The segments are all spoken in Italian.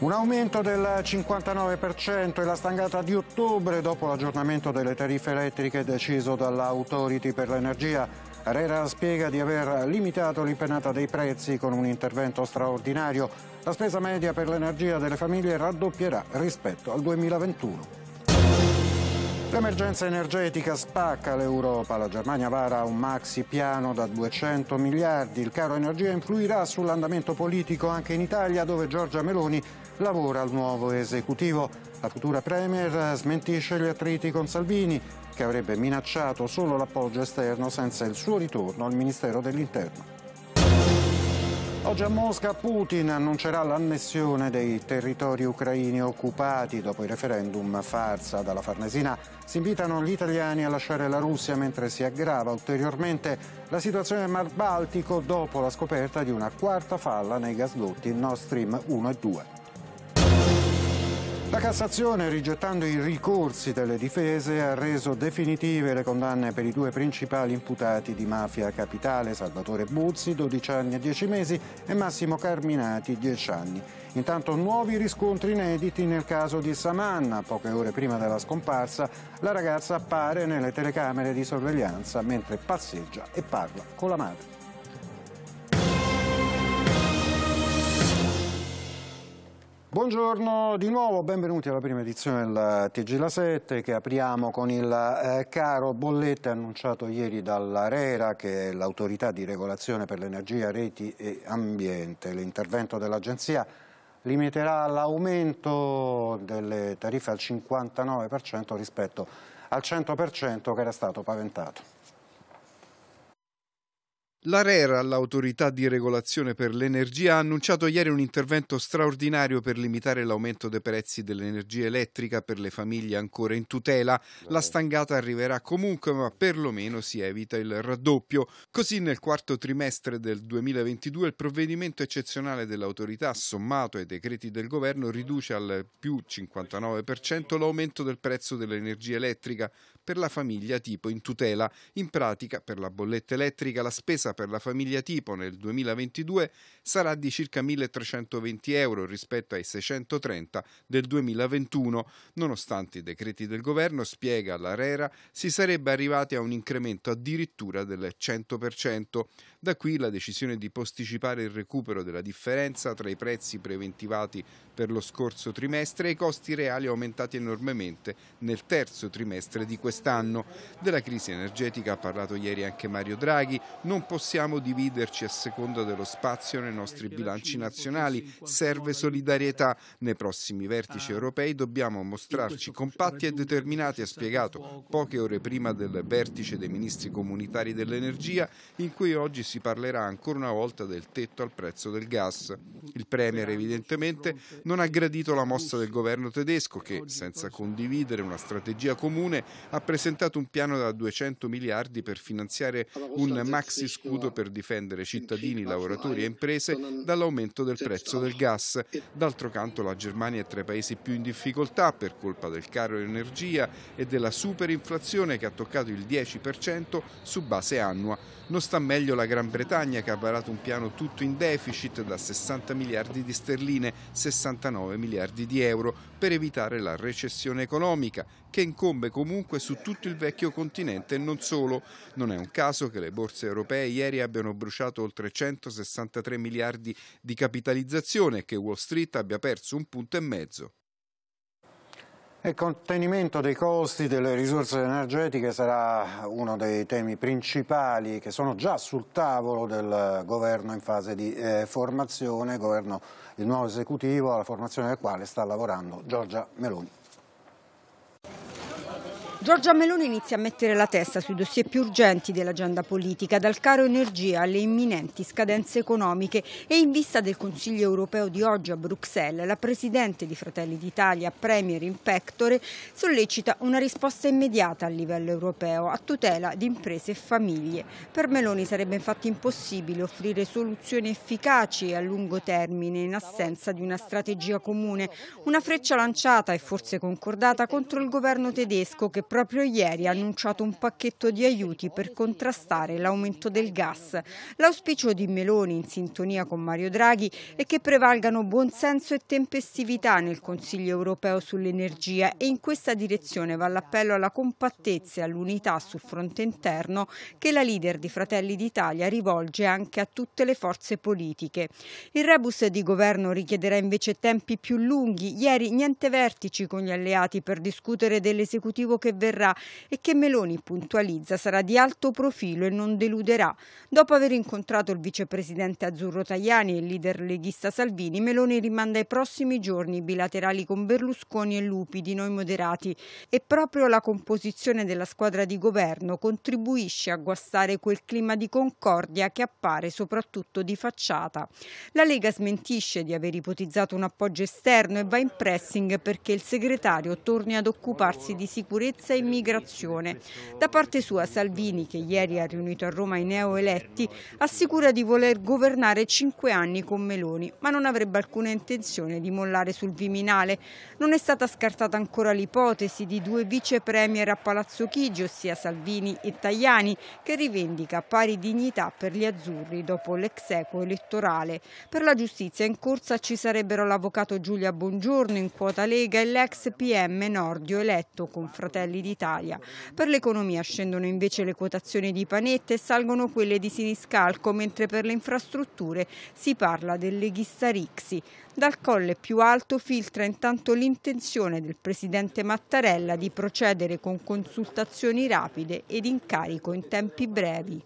Un aumento del 59% è la stangata di ottobre dopo l'aggiornamento delle tariffe elettriche deciso dall'Autority per l'energia. Rera spiega di aver limitato l'impennata dei prezzi con un intervento straordinario. La spesa media per l'energia delle famiglie raddoppierà rispetto al 2021. L'emergenza energetica spacca l'Europa, la Germania vara un maxi piano da 200 miliardi, il caro energia influirà sull'andamento politico anche in Italia dove Giorgia Meloni lavora al nuovo esecutivo. La futura Premier smentisce gli attriti con Salvini, che avrebbe minacciato solo l'appoggio esterno senza il suo ritorno al Ministero dell'Interno. Oggi a Mosca Putin annuncerà l'annessione dei territori ucraini occupati dopo il referendum farsa dalla Farnesina. Si invitano gli italiani a lasciare la Russia mentre si aggrava ulteriormente la situazione nel Mar Baltico dopo la scoperta di una quarta falla nei gasdotti Nord Stream 1 e 2. La Cassazione, rigettando i ricorsi delle difese, ha reso definitive le condanne per i due principali imputati di mafia capitale, Salvatore Buzzi, 12 anni e 10 mesi, e Massimo Carminati, 10 anni. Intanto nuovi riscontri inediti nel caso di Samanna. Poche ore prima della scomparsa, la ragazza appare nelle telecamere di sorveglianza mentre passeggia e parla con la madre. Buongiorno di nuovo, benvenuti alla prima edizione del TG La 7 che apriamo con il eh, caro bollette annunciato ieri dall'ARERA che è l'autorità di regolazione per l'energia, reti e ambiente. L'intervento dell'agenzia limiterà l'aumento delle tariffe al 59% rispetto al 100% che era stato paventato. L'ARERA, l'autorità di regolazione per l'energia, ha annunciato ieri un intervento straordinario per limitare l'aumento dei prezzi dell'energia elettrica per le famiglie ancora in tutela. La stangata arriverà comunque, ma perlomeno si evita il raddoppio. Così nel quarto trimestre del 2022 il provvedimento eccezionale dell'autorità, sommato ai decreti del governo, riduce al più 59% l'aumento del prezzo dell'energia elettrica per la famiglia tipo in tutela. In pratica, per la bolletta elettrica la spesa spesa per la famiglia tipo nel 2022 sarà di circa 1.320 euro rispetto ai 630 del 2021. Nonostante i decreti del governo, spiega l'Arera, si sarebbe arrivati a un incremento addirittura del 100%. Da qui la decisione di posticipare il recupero della differenza tra i prezzi preventivati per lo scorso trimestre e i costi reali aumentati enormemente nel terzo trimestre di quest'anno. Della crisi energetica ha parlato ieri anche Mario Draghi. Non possiamo dividerci a seconda dello spazio nei nostri bilanci nazionali. Serve solidarietà. Nei prossimi vertici europei dobbiamo mostrarci compatti e determinati, ha spiegato poche ore prima del vertice dei ministri comunitari dell'energia in cui oggi si si parlerà ancora una volta del tetto al prezzo del gas. Il Premier evidentemente non ha gradito la mossa del governo tedesco che, senza condividere una strategia comune, ha presentato un piano da 200 miliardi per finanziare un maxi scudo per difendere cittadini, lavoratori e imprese dall'aumento del prezzo del gas. D'altro canto la Germania è tra i paesi più in difficoltà per colpa del caro energia e della superinflazione che ha toccato il 10% su base annua. Non sta meglio la grande Gran Bretagna che ha varato un piano tutto in deficit da 60 miliardi di sterline, 69 miliardi di euro, per evitare la recessione economica che incombe comunque su tutto il vecchio continente e non solo. Non è un caso che le borse europee ieri abbiano bruciato oltre 163 miliardi di capitalizzazione e che Wall Street abbia perso un punto e mezzo. Il contenimento dei costi delle risorse energetiche sarà uno dei temi principali che sono già sul tavolo del governo in fase di eh, formazione, governo, il nuovo esecutivo alla formazione del quale sta lavorando Giorgia Meloni. Giorgia Meloni inizia a mettere la testa sui dossier più urgenti dell'agenda politica, dal caro energia alle imminenti scadenze economiche e in vista del Consiglio europeo di oggi a Bruxelles, la Presidente di Fratelli d'Italia, Premier in pectore, sollecita una risposta immediata a livello europeo a tutela di imprese e famiglie. Per Meloni sarebbe infatti impossibile offrire soluzioni efficaci e a lungo termine in assenza di una strategia comune, una freccia lanciata e forse concordata contro il governo tedesco che proprio ieri ha annunciato un pacchetto di aiuti per contrastare l'aumento del gas. L'auspicio di Meloni, in sintonia con Mario Draghi, è che prevalgano buonsenso e tempestività nel Consiglio europeo sull'energia e in questa direzione va l'appello alla compattezza e all'unità sul fronte interno che la leader di Fratelli d'Italia rivolge anche a tutte le forze politiche. Il rebus di governo richiederà invece tempi più lunghi. Ieri niente vertici con gli alleati per discutere dell'esecutivo che avverrà e che Meloni puntualizza sarà di alto profilo e non deluderà. Dopo aver incontrato il vicepresidente azzurro Tajani e il leader leghista Salvini, Meloni rimanda ai prossimi giorni bilaterali con Berlusconi e Lupi di noi moderati e proprio la composizione della squadra di governo contribuisce a guastare quel clima di concordia che appare soprattutto di facciata. La Lega smentisce di aver ipotizzato un appoggio esterno e va in pressing perché il segretario torni ad occuparsi di sicurezza sicurezza e immigrazione. Da parte sua Salvini, che ieri ha riunito a Roma i neoeletti, assicura di voler governare cinque anni con Meloni, ma non avrebbe alcuna intenzione di mollare sul Viminale. Non è stata scartata ancora l'ipotesi di due vice premier a Palazzo Chigi, ossia Salvini e Tajani, che rivendica pari dignità per gli azzurri dopo l'ex equo elettorale. Per la giustizia in corsa ci sarebbero l'avvocato Giulia Bongiorno in quota Lega e l'ex PM Nordio eletto con Fratelli giornali d'Italia. Per l'economia scendono invece le quotazioni di Panetta e salgono quelle di Siniscalco, mentre per le infrastrutture si parla del leghista Rixi. Dal colle più alto filtra intanto l'intenzione del presidente Mattarella di procedere con consultazioni rapide ed incarico in tempi brevi.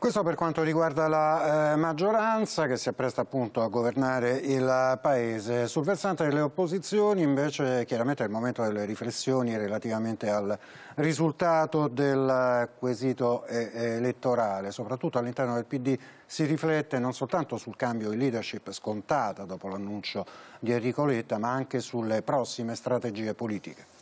Questo per quanto riguarda la eh, maggioranza che si appresta appunto a governare il Paese. Sul versante delle opposizioni invece chiaramente è il momento delle riflessioni relativamente al risultato del quesito eh, elettorale. Soprattutto all'interno del PD si riflette non soltanto sul cambio di leadership scontata dopo l'annuncio di Enrico Letta ma anche sulle prossime strategie politiche.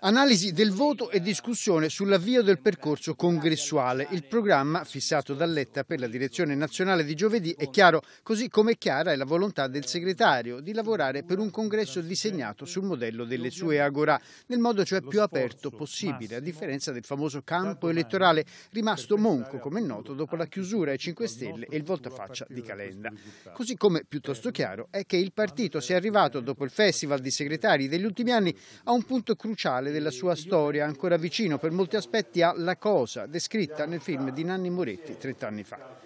Analisi del voto e discussione sull'avvio del percorso congressuale. Il programma fissato da Letta per la direzione nazionale di giovedì è chiaro, così come è chiara è la volontà del segretario di lavorare per un congresso disegnato sul modello delle sue agora, nel modo cioè più aperto possibile, a differenza del famoso campo elettorale rimasto monco, come è noto, dopo la chiusura ai 5 Stelle e il voltafaccia di Calenda. Così come piuttosto chiaro è che il partito sia arrivato, dopo il festival di segretari degli ultimi anni, a un punto cruciale finale della sua storia, ancora vicino per molti aspetti alla cosa descritta nel film di Nanni Moretti 30 anni fa.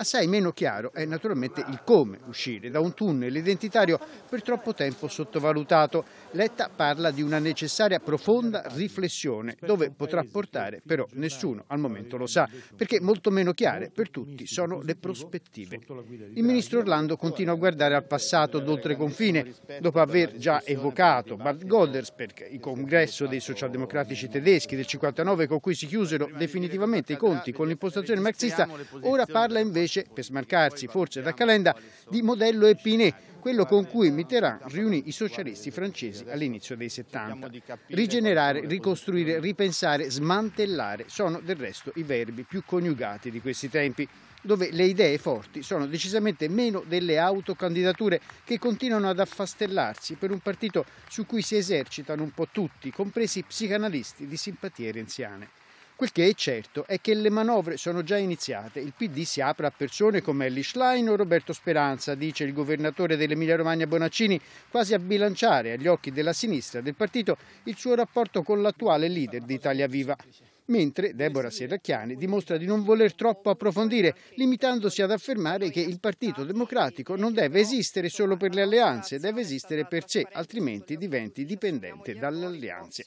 Assai meno chiaro è naturalmente il come uscire da un tunnel identitario per troppo tempo sottovalutato. Letta parla di una necessaria profonda riflessione dove potrà portare però nessuno al momento lo sa, perché molto meno chiare per tutti sono le prospettive. Il ministro Orlando continua a guardare al passato d'oltre confine, dopo aver già evocato Bart Goldersberg, il congresso dei socialdemocratici tedeschi del 59 con cui si chiusero definitivamente i conti con l'impostazione marxista, ora parla invece fece, per smarcarsi forse da Calenda, di modello Epinet, quello con cui Mitterrand riunì i socialisti francesi all'inizio dei 70. Rigenerare, ricostruire, ripensare, smantellare sono del resto i verbi più coniugati di questi tempi dove le idee forti sono decisamente meno delle autocandidature che continuano ad affastellarsi per un partito su cui si esercitano un po' tutti, compresi psicanalisti di simpatie renziane. Quel che è certo è che le manovre sono già iniziate. Il PD si apre a persone come Ellie Schlein o Roberto Speranza, dice il governatore dell'Emilia Romagna Bonaccini, quasi a bilanciare agli occhi della sinistra del partito il suo rapporto con l'attuale leader d'Italia Viva mentre Deborah Serracchiani dimostra di non voler troppo approfondire, limitandosi ad affermare che il Partito Democratico non deve esistere solo per le alleanze, deve esistere per sé, altrimenti diventi dipendente dalle alleanze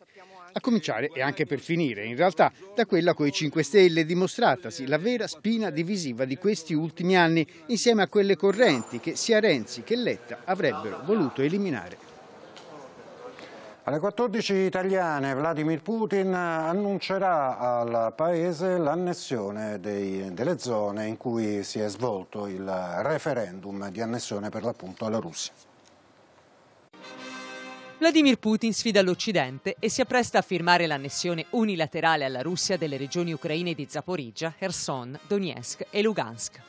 a cominciare e anche per finire, in realtà, da quella con i 5 Stelle, dimostratasi la vera spina divisiva di questi ultimi anni, insieme a quelle correnti che sia Renzi che Letta avrebbero voluto eliminare. Alle 14 italiane Vladimir Putin annuncerà al Paese l'annessione delle zone in cui si è svolto il referendum di annessione per l'appunto alla Russia. Vladimir Putin sfida l'Occidente e si appresta a firmare l'annessione unilaterale alla Russia delle regioni ucraine di Zaporizhia, Kherson, Donetsk e Lugansk.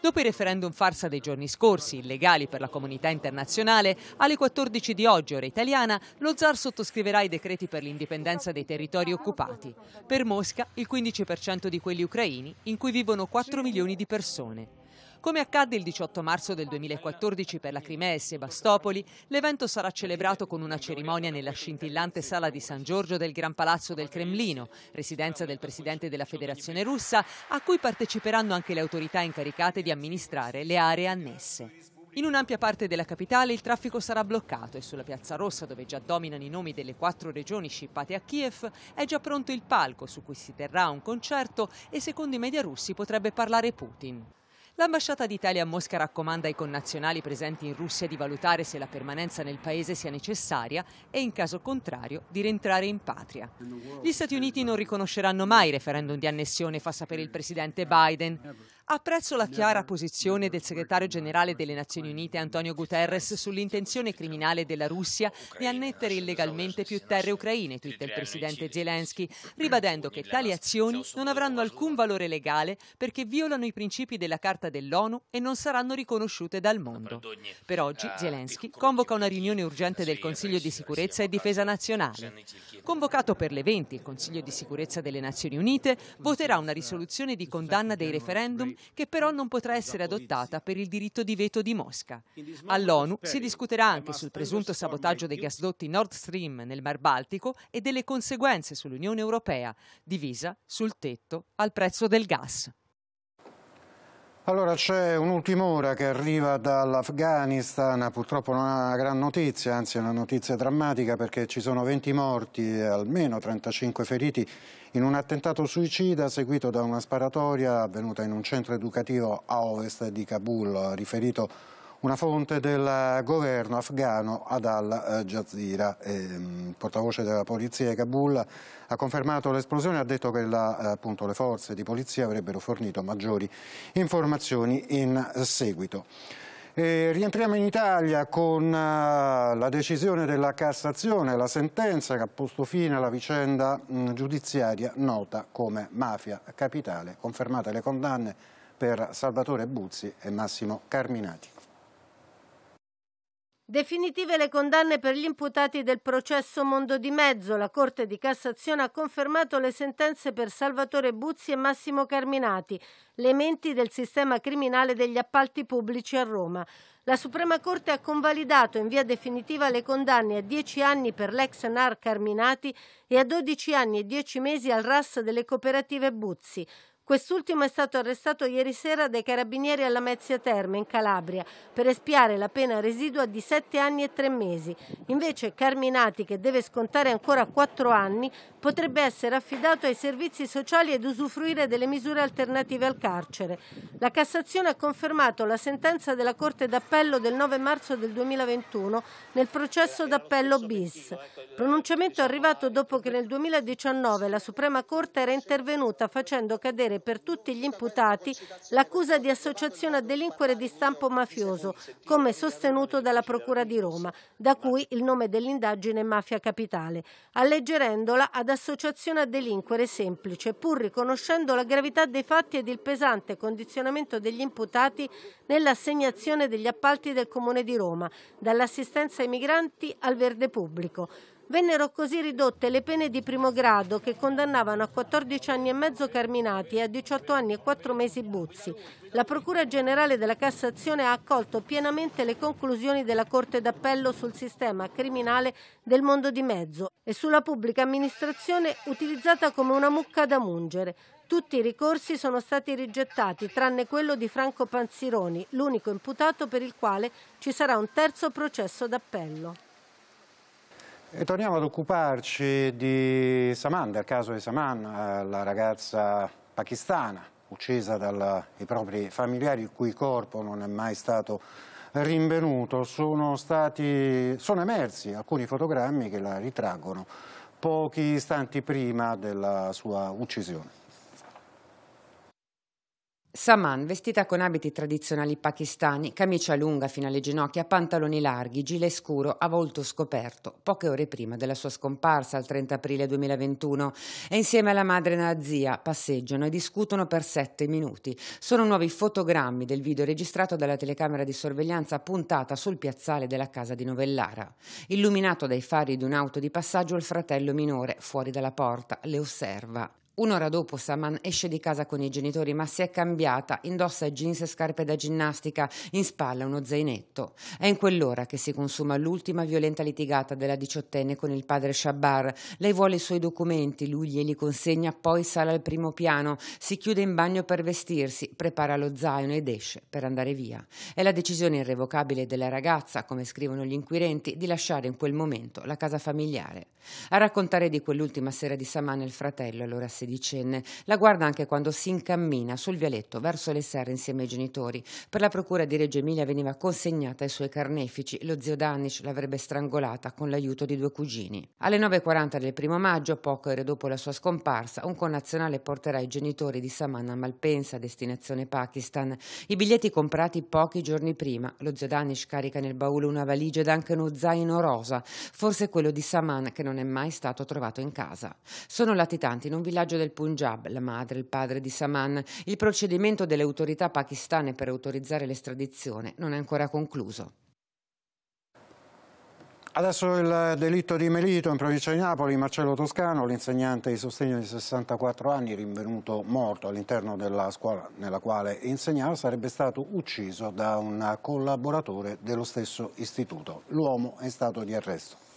Dopo i referendum farsa dei giorni scorsi, illegali per la comunità internazionale, alle 14 di oggi, ora italiana, lo zar sottoscriverà i decreti per l'indipendenza dei territori occupati. Per Mosca, il 15% di quelli ucraini, in cui vivono 4 milioni di persone. Come accadde il 18 marzo del 2014 per la Crimea e Sebastopoli, l'evento sarà celebrato con una cerimonia nella scintillante sala di San Giorgio del Gran Palazzo del Cremlino, residenza del Presidente della Federazione Russa, a cui parteciperanno anche le autorità incaricate di amministrare le aree annesse. In un'ampia parte della capitale il traffico sarà bloccato e sulla Piazza Rossa, dove già dominano i nomi delle quattro regioni scippate a Kiev, è già pronto il palco su cui si terrà un concerto e secondo i media russi potrebbe parlare Putin. L'ambasciata d'Italia a Mosca raccomanda ai connazionali presenti in Russia di valutare se la permanenza nel paese sia necessaria e, in caso contrario, di rientrare in patria. Gli Stati Uniti non riconosceranno mai il referendum di annessione, fa sapere il presidente Biden. Apprezzo la chiara posizione del segretario generale delle Nazioni Unite Antonio Guterres sull'intenzione criminale della Russia di annettere illegalmente più terre ucraine, twitta il presidente Zelensky, ribadendo che tali azioni non avranno alcun valore legale perché violano i principi della Carta dell'ONU e non saranno riconosciute dal mondo. Per oggi Zelensky convoca una riunione urgente del Consiglio di sicurezza e difesa nazionale. Convocato per le 20 il Consiglio di sicurezza delle Nazioni Unite voterà una risoluzione di condanna dei referendum che però non potrà essere adottata per il diritto di veto di Mosca. All'ONU si discuterà anche sul presunto sabotaggio dei gasdotti Nord Stream nel Mar Baltico e delle conseguenze sull'Unione Europea, divisa sul tetto al prezzo del gas. Allora c'è un'ultima ora che arriva dall'Afghanistan, purtroppo non è una gran notizia, anzi è una notizia drammatica perché ci sono 20 morti e almeno 35 feriti in un attentato suicida seguito da una sparatoria avvenuta in un centro educativo a ovest di Kabul, riferito una fonte del governo afghano ad Al eh, Jazeera. Il ehm, portavoce della polizia di Kabul ha confermato l'esplosione e ha detto che la, eh, appunto, le forze di polizia avrebbero fornito maggiori informazioni in seguito. E rientriamo in Italia con eh, la decisione della Cassazione, la sentenza che ha posto fine alla vicenda mm, giudiziaria nota come mafia capitale, confermate le condanne per Salvatore Buzzi e Massimo Carminati. Definitive le condanne per gli imputati del processo Mondo di Mezzo. La Corte di Cassazione ha confermato le sentenze per Salvatore Buzzi e Massimo Carminati, le menti del sistema criminale degli appalti pubblici a Roma. La Suprema Corte ha convalidato in via definitiva le condanne a 10 anni per l'ex NAR Carminati e a 12 anni e 10 mesi al RAS delle cooperative Buzzi. Quest'ultimo è stato arrestato ieri sera dai carabinieri alla Mezzia Terme in Calabria per espiare la pena residua di 7 anni e 3 mesi. Invece Carminati, che deve scontare ancora 4 anni, potrebbe essere affidato ai servizi sociali ed usufruire delle misure alternative al carcere. La Cassazione ha confermato la sentenza della Corte d'Appello del 9 marzo del 2021 nel processo d'appello bis. Pronunciamento arrivato dopo che nel 2019 la Suprema Corte era intervenuta facendo cadere per tutti gli imputati l'accusa di associazione a delinquere di stampo mafioso, come sostenuto dalla Procura di Roma, da cui il nome dell'indagine Mafia Capitale, alleggerendola ad associazione a delinquere semplice, pur riconoscendo la gravità dei fatti ed il pesante condizionamento degli imputati nell'assegnazione degli appalti del Comune di Roma, dall'assistenza ai migranti al verde pubblico. Vennero così ridotte le pene di primo grado che condannavano a 14 anni e mezzo Carminati e a 18 anni e 4 mesi Buzzi. La Procura Generale della Cassazione ha accolto pienamente le conclusioni della Corte d'Appello sul sistema criminale del mondo di mezzo e sulla pubblica amministrazione utilizzata come una mucca da mungere. Tutti i ricorsi sono stati rigettati, tranne quello di Franco Panzironi, l'unico imputato per il quale ci sarà un terzo processo d'appello. E torniamo ad occuparci di Saman, del caso di Saman, la ragazza pakistana uccisa dai propri familiari il cui corpo non è mai stato rinvenuto. Sono, stati, sono emersi alcuni fotogrammi che la ritraggono pochi istanti prima della sua uccisione. Saman, vestita con abiti tradizionali pakistani, camicia lunga fino alle ginocchia, pantaloni larghi, gilet scuro, a volto scoperto, poche ore prima della sua scomparsa il 30 aprile 2021, e insieme alla madre e alla zia passeggiano e discutono per sette minuti. Sono nuovi fotogrammi del video registrato dalla telecamera di sorveglianza puntata sul piazzale della casa di Novellara. Illuminato dai fari di un'auto di passaggio, il fratello minore, fuori dalla porta, le osserva. Un'ora dopo Saman esce di casa con i genitori ma si è cambiata, indossa jeans e scarpe da ginnastica, in spalla uno zainetto. È in quell'ora che si consuma l'ultima violenta litigata della diciottenne con il padre Shabbar. Lei vuole i suoi documenti, lui glieli consegna, poi sale al primo piano, si chiude in bagno per vestirsi, prepara lo zaino ed esce per andare via. È la decisione irrevocabile della ragazza, come scrivono gli inquirenti, di lasciare in quel momento la casa familiare. A raccontare di quell'ultima sera di Saman il fratello, allora si sedicenne. La guarda anche quando si incammina sul vialetto verso le serre insieme ai genitori. Per la procura di Reggio Emilia veniva consegnata ai suoi carnefici. Lo zio Danish l'avrebbe strangolata con l'aiuto di due cugini. Alle 9.40 del primo maggio, poco ore dopo la sua scomparsa, un connazionale porterà i genitori di Saman a Malpensa, destinazione Pakistan. I biglietti comprati pochi giorni prima. Lo zio Danish carica nel baule una valigia ed anche uno zaino rosa, forse quello di Saman che non è mai stato trovato in casa. Sono latitanti in un villaggio villaggio del Punjab, la madre e il padre di Saman. Il procedimento delle autorità pakistane per autorizzare l'estradizione non è ancora concluso. Adesso il delitto di Melito in provincia di Napoli, Marcello Toscano, l'insegnante di sostegno di 64 anni rinvenuto morto all'interno della scuola nella quale insegnava, sarebbe stato ucciso da un collaboratore dello stesso istituto. L'uomo è stato di arresto.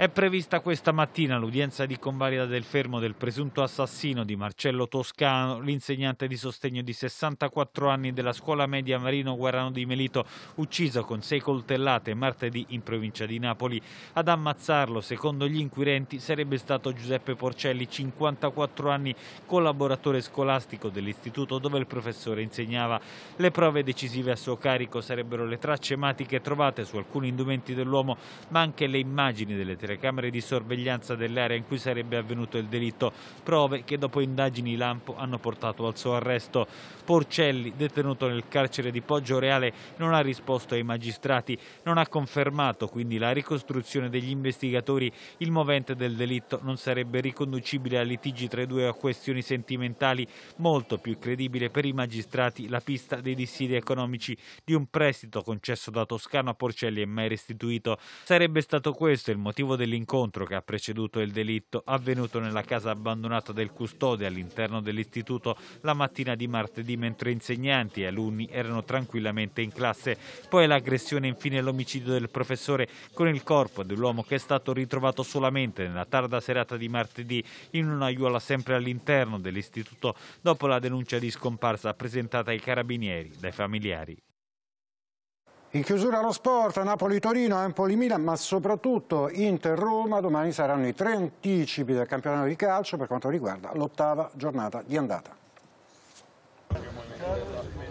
È prevista questa mattina l'udienza di convalida del fermo del presunto assassino di Marcello Toscano, l'insegnante di sostegno di 64 anni della scuola media Marino Guarano di Melito, ucciso con sei coltellate martedì in provincia di Napoli. Ad ammazzarlo, secondo gli inquirenti, sarebbe stato Giuseppe Porcelli, 54 anni, collaboratore scolastico dell'istituto dove il professore insegnava. Le prove decisive a suo carico sarebbero le tracce ematiche trovate su alcuni indumenti dell'uomo, ma anche le immagini delle televisioni le camere di sorveglianza dell'area in cui sarebbe avvenuto il delitto, prove che dopo indagini lampo hanno portato al suo arresto. Porcelli, detenuto nel carcere di Poggio Reale, non ha risposto ai magistrati, non ha confermato quindi la ricostruzione degli investigatori. Il movente del delitto non sarebbe riconducibile a litigi tra i due o a questioni sentimentali, molto più credibile per i magistrati la pista dei dissidi economici di un prestito concesso da Toscano a Porcelli e mai restituito. Sarebbe stato questo il motivo dell'incontro che ha preceduto il delitto, avvenuto nella casa abbandonata del custode all'interno dell'istituto la mattina di martedì mentre insegnanti e alunni erano tranquillamente in classe. Poi l'aggressione e infine l'omicidio del professore con il corpo dell'uomo che è stato ritrovato solamente nella tarda serata di martedì in una aiuola sempre all'interno dell'istituto dopo la denuncia di scomparsa presentata ai carabinieri dai familiari. In chiusura lo sport, Napoli-Torino, Empoli-Milan, ma soprattutto Inter-Roma, domani saranno i tre anticipi del campionato di calcio per quanto riguarda l'ottava giornata di andata.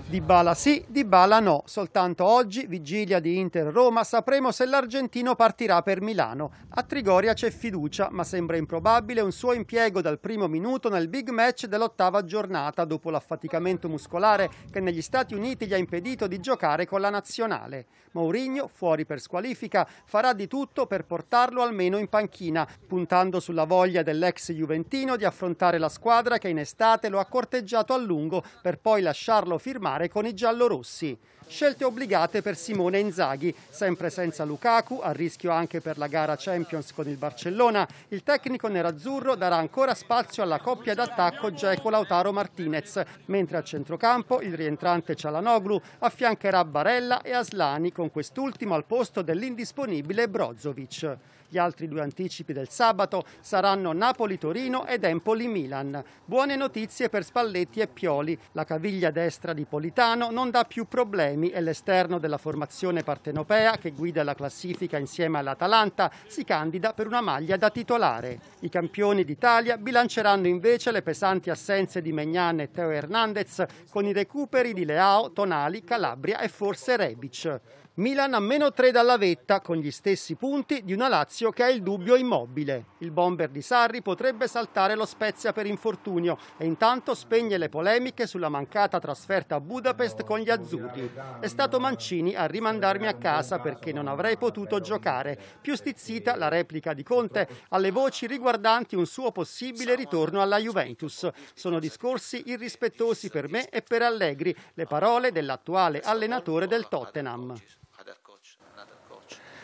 Di Bala sì, Di Bala no. Soltanto oggi, vigilia di Inter-Roma, sapremo se l'argentino partirà per Milano. A Trigoria c'è fiducia, ma sembra improbabile un suo impiego dal primo minuto nel big match dell'ottava giornata dopo l'affaticamento muscolare che negli Stati Uniti gli ha impedito di giocare con la nazionale. Mourinho, fuori per squalifica, farà di tutto per portarlo almeno in panchina, puntando sulla voglia dell'ex Juventino di affrontare la squadra che in estate lo ha corteggiato a lungo per poi lasciarlo firmare giocare con i giallorossi. Scelte obbligate per Simone Inzaghi, sempre senza Lukaku, a rischio anche per la gara Champions con il Barcellona, il tecnico nerazzurro darà ancora spazio alla coppia d'attacco Geco Lautaro Martinez, mentre a centrocampo il rientrante Cialanoglu affiancherà Barella e Aslani, con quest'ultimo al posto dell'indisponibile Brozovic. Gli altri due anticipi del sabato saranno Napoli-Torino ed Empoli-Milan. Buone notizie per Spalletti e Pioli. La caviglia destra di Politano non dà più problemi e l'esterno della formazione partenopea che guida la classifica insieme all'Atalanta si candida per una maglia da titolare. I campioni d'Italia bilanceranno invece le pesanti assenze di Megnan e Teo Hernandez con i recuperi di Leao, Tonali, Calabria e forse Rebic. Milan a meno 3 dalla vetta con gli stessi punti di una Lazio che ha il dubbio immobile. Il bomber di Sarri potrebbe saltare lo Spezia per infortunio e intanto spegne le polemiche sulla mancata trasferta a Budapest con gli azzurri. È stato Mancini a rimandarmi a casa perché non avrei potuto giocare. Più stizzita la replica di Conte alle voci riguardanti un suo possibile ritorno alla Juventus. Sono discorsi irrispettosi per me e per Allegri, le parole dell'attuale allenatore del Tottenham.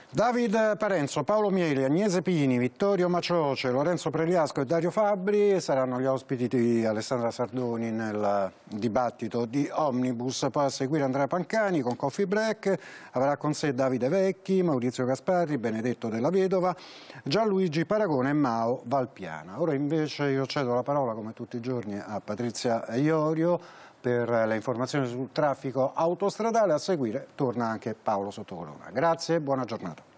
David Parenzo, Paolo Mieli, Agnese Pini, Vittorio Macioce, Lorenzo Preliasco e Dario Fabbri saranno gli ospiti di Alessandra Sardoni nel dibattito di Omnibus. Poi a seguire Andrea Pancani con Coffee Break, avrà con sé Davide Vecchi, Maurizio Gasparri, Benedetto della Vedova, Gianluigi Paragone e Mao Valpiana. Ora invece io cedo la parola come tutti i giorni a Patrizia Iorio per le informazioni sul traffico autostradale. A seguire torna anche Paolo Sottocolonna. Grazie e buona giornata.